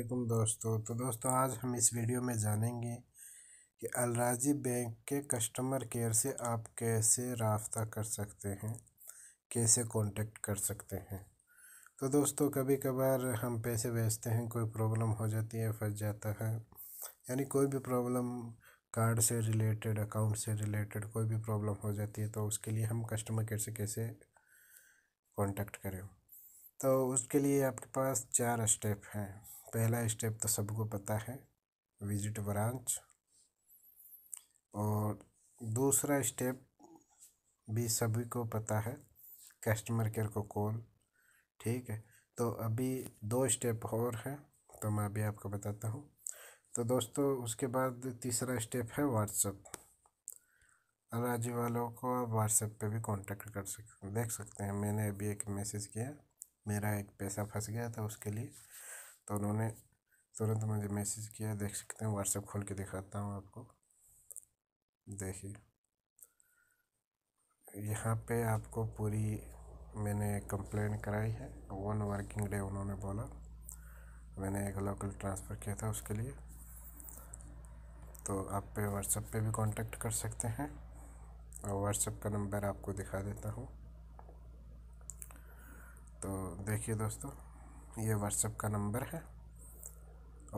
वालेकुम दोस्तों तो दोस्तों आज हम इस वीडियो में जानेंगे कि अलराजी बैंक के कस्टमर केयर से आप कैसे रबता कर सकते हैं कैसे कांटेक्ट कर सकते हैं तो दोस्तों कभी कभार हम पैसे भेजते हैं कोई प्रॉब्लम हो जाती है फंस जाता है यानी कोई भी प्रॉब्लम कार्ड से रिलेटेड अकाउंट से रिलेटेड कोई भी प्रॉब्लम हो जाती है तो उसके लिए हम कस्टमर केयर से कैसे कॉन्टेक्ट करें तो उसके लिए आपके पास चार स्टेप हैं पहला स्टेप तो सबको पता है विजिट ब्रांच और दूसरा स्टेप भी सभी को पता है कस्टमर केयर को कॉल ठीक है तो अभी दो स्टेप और हैं तो मैं अभी आपको बताता हूँ तो दोस्तों उसके बाद तीसरा स्टेप है व्हाट्सअप राज्य वालों को आप व्हाट्सएप पे भी कांटेक्ट कर सकते देख सकते हैं मैंने अभी एक मैसेज किया मेरा एक पैसा फंस गया था उसके लिए तो उन्होंने तुरंत मुझे मैसेज किया देख सकते हैं व्हाट्सएप खोल के दिखाता हूँ आपको देखिए यहाँ पे आपको पूरी मैंने कंप्लेन कराई है वन वर्किंग डे उन्होंने बोला मैंने एक लोकल ट्रांसफ़र किया था उसके लिए तो आप पे व्हाट्सएप पे भी कांटेक्ट कर सकते हैं और व्हाट्सएप का नंबर आपको दिखा देता हूँ तो देखिए दोस्तों ये व्हाट्सअप का नंबर है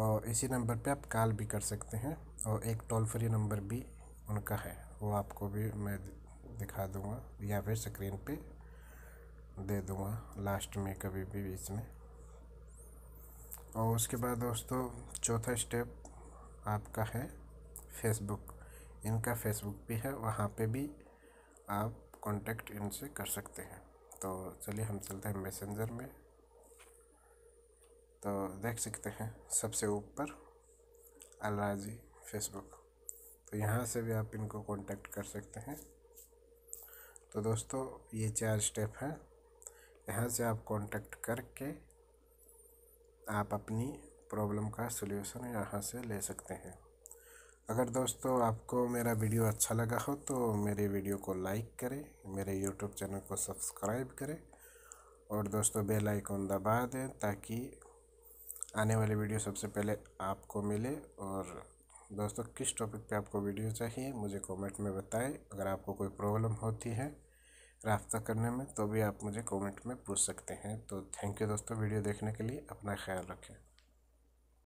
और इसी नंबर पे आप कॉल भी कर सकते हैं और एक टोल फ्री नंबर भी उनका है वो आपको भी मैं दिखा दूँगा या फिर स्क्रीन पे दे दूँगा लास्ट में कभी भी बीच में और उसके बाद दोस्तों चौथा स्टेप आपका है फेसबुक इनका फेसबुक भी है वहाँ पे भी आप कांटेक्ट इनसे कर सकते हैं तो चलिए हम चलते हैं मैसेंजर में तो देख सकते हैं सबसे ऊपर अलराजी फेसबुक तो यहाँ से भी आप इनको कांटेक्ट कर सकते हैं तो दोस्तों ये चार स्टेप हैं यहाँ से आप कांटेक्ट करके आप अपनी प्रॉब्लम का सलूशन यहाँ से ले सकते हैं अगर दोस्तों आपको मेरा वीडियो अच्छा लगा हो तो मेरे वीडियो को लाइक करें मेरे यूट्यूब चैनल को सब्सक्राइब करें और दोस्तों बेल आइकन दबा दें ताकि आने वाले वीडियो सबसे पहले आपको मिले और दोस्तों किस टॉपिक पे आपको वीडियो चाहिए मुझे कमेंट में बताएं अगर आपको कोई प्रॉब्लम होती है रबता करने में तो भी आप मुझे कमेंट में पूछ सकते हैं तो थैंक यू दोस्तों वीडियो देखने के लिए अपना ख्याल रखें